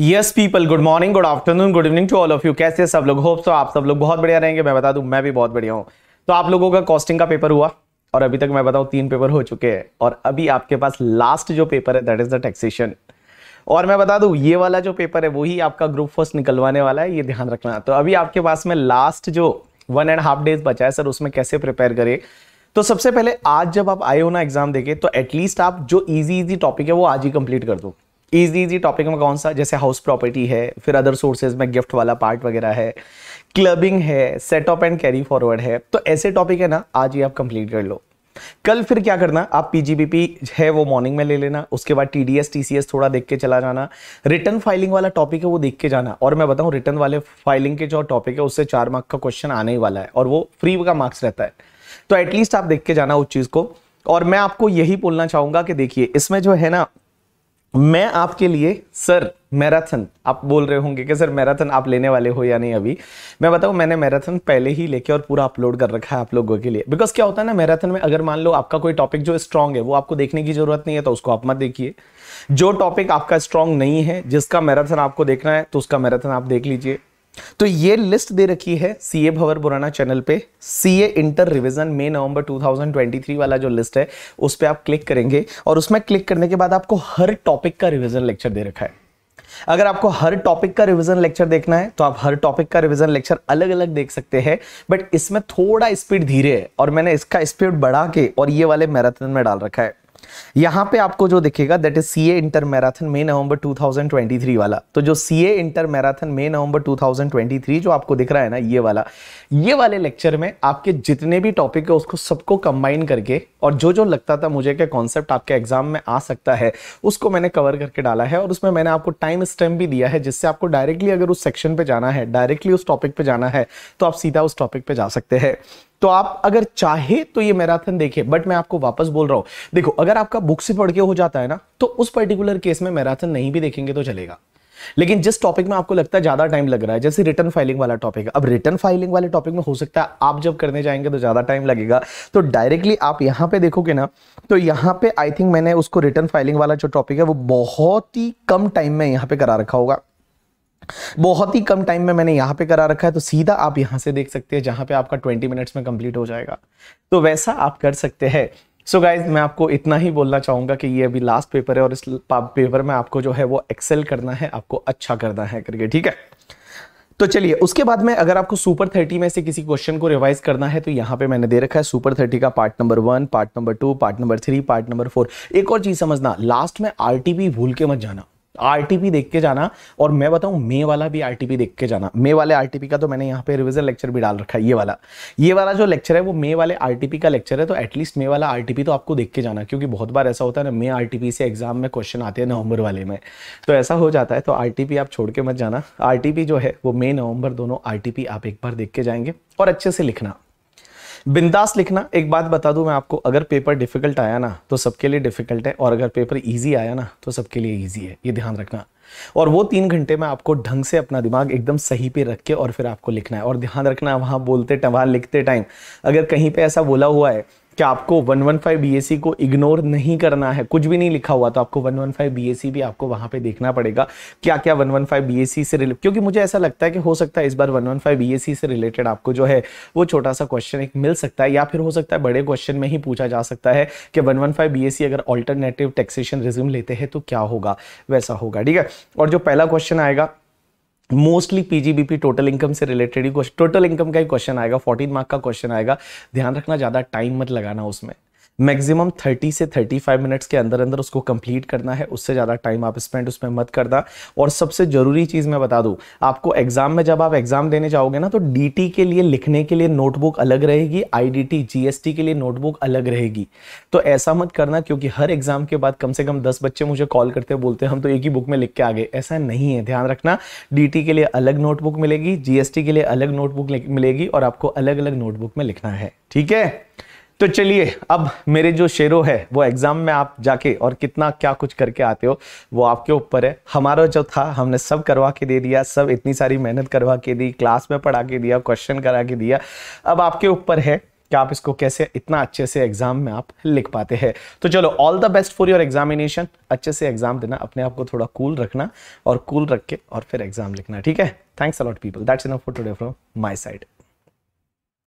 yes people good morning good afternoon good evening to all of you कैसे सब लोग hope so आप सब लोग बहुत बढ़िया रहेंगे मैं बता दूं मैं भी बहुत बढ़िया हूँ तो आप लोगों का कॉस्टिंग का पेपर हुआ और अभी तक मैं बताऊँ तीन पेपर हो चुके हैं और अभी आपके पास लास्ट जो पेपर है दैट इज द टैक्सेशन और मैं बता दूं ये वाला जो पेपर है वही आपका ग्रुप फर्स्ट निकलवाने वाला है ये ध्यान रखना तो अभी आपके पास में लास्ट जो वन एंड हाफ डेज बचा है सर उसमें कैसे प्रिपेयर करें तो सबसे पहले आज जब आप आए हो ना एग्जाम देखे तो एटलीस्ट आप जो इजी इजी टॉपिक है वो आज ही कंप्लीट कर दो ईजी ईजी टॉपिक में कौन सा जैसे हाउस प्रॉपर्टी है फिर अदर सोर्सेज में गिफ्ट वाला पार्ट वगैरह है क्लबिंग है सेट एंड कैरी फॉरवर्ड है तो ऐसे टॉपिक है ना आज ये आप कंप्लीट कर लो कल फिर क्या करना आप पीजीबीपी है वो मॉर्निंग में ले लेना उसके बाद टीडीएस टीसीएस थोड़ा देख के चला जाना रिटर्न फाइलिंग वाला टॉपिक है वो देख के जाना और मैं बताऊं रिटर्न वाले फाइलिंग के जो टॉपिक है उससे चार मार्क का क्वेश्चन आने ही वाला है और वो फ्री का मार्क्स रहता है तो एटलीस्ट आप देख के जाना उस चीज़ को और मैं आपको यही बोलना चाहूंगा कि देखिए इसमें जो है ना मैं आपके लिए सर मैराथन आप बोल रहे होंगे कि सर मैराथन आप लेने वाले हो या नहीं अभी मैं बताऊं मैंने मैराथन पहले ही लेके और पूरा अपलोड कर रखा है आप लोगों के लिए बिकॉज क्या होता है ना मैराथन में अगर मान लो आपका कोई टॉपिक जो स्ट्रांग है वो आपको देखने की जरूरत नहीं है तो उसको आप मत देखिए जो टॉपिक आपका स्ट्रांग नहीं है जिसका मैराथन आपको देखना है तो उसका मैराथन आप देख लीजिए तो ये लिस्ट दे रखी है सीए भवर बुराना चैनल पे सीए इंटर रिवीजन मई नवंबर 2023 वाला जो लिस्ट है उस पर आप क्लिक करेंगे और उसमें क्लिक करने के बाद आपको हर टॉपिक का रिवीजन लेक्चर दे रखा है अगर आपको हर टॉपिक का रिवीजन लेक्चर देखना है तो आप हर टॉपिक का रिवीजन लेक्चर अलग अलग देख सकते हैं बट इसमें थोड़ा स्पीड धीरे है और मैंने इसका स्पीड बढ़ा के और ये वाले मैराथन में डाल रखा है यहाँ पे आपको जो दिखेगा that is CA inter marathon May November 2023 वाला तो जो CA inter marathon May November 2023 जो आपको दिख रहा है ना ये वाला ये वाले लेक्चर में आपके जितने भी टॉपिक है उसको सबको कंबाइन करके और जो जो लगता था मुझे क्या कॉन्सेप्ट आपके एग्जाम में आ सकता है उसको मैंने कवर करके डाला है और उसमें मैंने आपको टाइम स्टैम्प भी दिया है जिससे आपको डायरेक्टली अगर उस सेक्शन पे जाना है डायरेक्टली उस टॉपिक पे जाना है तो आप सीधा उस टॉपिक पे जा सकते हैं तो आप अगर चाहे तो ये मैराथन देखिए बट मैं आपको वापस बोल रहा हूं देखो अगर आपका बुक से पढ़ के हो जाता है ना तो उस पर्टिकुलर केस में मैराथन नहीं भी देखेंगे तो चलेगा लेकिन जिस टॉपिक में आपको लगता है ज्यादा टाइम लग रहा है जैसे रिटर्न फाइलिंग वाला टॉपिक अब रिटर्न फाइलिंग वाले टॉपिक में हो सकता है आप जब करने जाएंगे तो ज्यादा टाइम लगेगा तो डायरेक्टली आप यहां पे देखोगे ना तो यहां पे आई थिंक मैंने उसको रिटर्न फाइलिंग वाला जो टॉपिक है वो बहुत ही कम टाइम में यहां पर करा रखा होगा बहुत ही कम टाइम में मैंने यहाँ पे करा रखा है तो सीधा आप यहाँ से देख सकते हैं जहाँ पे आपका 20 मिनट्स में कंप्लीट हो जाएगा तो वैसा आप कर सकते हैं सो so गाइज मैं आपको इतना ही बोलना चाहूँगा कि ये अभी लास्ट पेपर है और इस पेपर में आपको जो है वो एक्सेल करना है आपको अच्छा करना है करके ठीक है तो चलिए उसके बाद में अगर आपको सुपर थर्टी में से किसी क्वेश्चन को रिवाइज करना है तो यहाँ पे मैंने दे रखा है सुपर थर्टी का part number one part number two part number three part number four एक और चीज समझना लास्ट में आरटीपी भूल के मत जाना आरटीपी देख के जाना और मैं बताऊं मे वाला भी आरटीपी देख के जाना मे वाले आरटीपी का तो मैंने यहाँ पे रिविजन लेक्चर भी डाल रखा है ये वाला ये वाला जो लेक्चर है वो मे वाले आरटीपी का लेक्चर है तो एटलीस्ट मे वाला आरटीपी तो आपको देख के जाना क्योंकि बहुत बार ऐसा होता है ना मे आर से एग्जाम में क्वेश्चन आते हैं नवंबर वाले में तो ऐसा हो जाता है तो आर आप छोड़ के मत जाना आर जो है वो मे नवंबर दोनों आर आप एक बार देख के जाएंगे और अच्छे से लिखना बिंदास लिखना एक बात बता दूं मैं आपको अगर पेपर डिफिकल्ट आया ना तो सबके लिए डिफिकल्ट है और अगर पेपर ईजी आया ना तो सबके लिए ईजी है ये ध्यान रखना और वो तीन घंटे में आपको ढंग से अपना दिमाग एकदम सही पे रख के और फिर आपको लिखना है और ध्यान रखना वहाँ बोलते वहाँ लिखते टाइम अगर कहीं पे ऐसा बोला हुआ है कि आपको 115 BAC को इग्नोर नहीं करना है कुछ भी नहीं लिखा हुआ तो आपको 115 BAC भी आपको वहां पे देखना पड़ेगा क्या क्या 115 BAC से रिलेटेड क्योंकि मुझे ऐसा लगता है कि हो सकता है इस बार 115 BAC से रिलेटेड आपको जो है वो छोटा सा क्वेश्चन एक मिल सकता है या फिर हो सकता है बड़े क्वेश्चन में ही पूछा जा सकता है कि 115 वन अगर ऑल्टरनेटिव टैक्सेशन रिज्यूम लेते हैं तो क्या होगा वैसा होगा ठीक है और जो पहला क्वेश्चन आएगा मोस्टली पीजीबीपी टोटल इनकम से रिलेटेड ही क्वेश्चन टोटल इनकम का ही क्वेश्चन आएगा 14 मार्क का क्वेश्चन आएगा ध्यान रखना ज़्यादा टाइम मत लगाना उसमें मैक्सिमम 30 से 35 मिनट्स के अंदर अंदर उसको कंप्लीट करना है उससे ज़्यादा टाइम आप स्पेंड उसमें मत करना और सबसे ज़रूरी चीज़ मैं बता दूँ आपको एग्ज़ाम में जब आप एग्ज़ाम देने जाओगे ना तो डी के लिए लिखने के लिए नोटबुक अलग रहेगी आई डी के लिए नोटबुक अलग रहेगी तो ऐसा मत करना क्योंकि हर एग्ज़ाम के बाद कम से कम दस बच्चे मुझे कॉल करते बोलते हैं हम तो एक ही बुक में लिख के आ गए ऐसा नहीं है ध्यान रखना डी के लिए अलग नोटबुक मिलेगी जीएसटी के लिए अलग नोटबुक मिलेगी और आपको अलग अलग नोटबुक में लिखना है ठीक है तो चलिए अब मेरे जो शेरो है वो एग्ज़ाम में आप जाके और कितना क्या कुछ करके आते हो वो आपके ऊपर है हमारा जो था हमने सब करवा के दे दिया सब इतनी सारी मेहनत करवा के दी क्लास में पढ़ा के दिया क्वेश्चन करा के दिया अब आपके ऊपर है कि आप इसको कैसे इतना अच्छे से एग्जाम में आप लिख पाते हैं तो चलो all the best for your examination अच्छे से एग्जाम देना अपने आप को थोड़ा कूल रखना और कूल रख के और फिर एग्जाम लिखना ठीक है thanks a lot people that's in for today from my side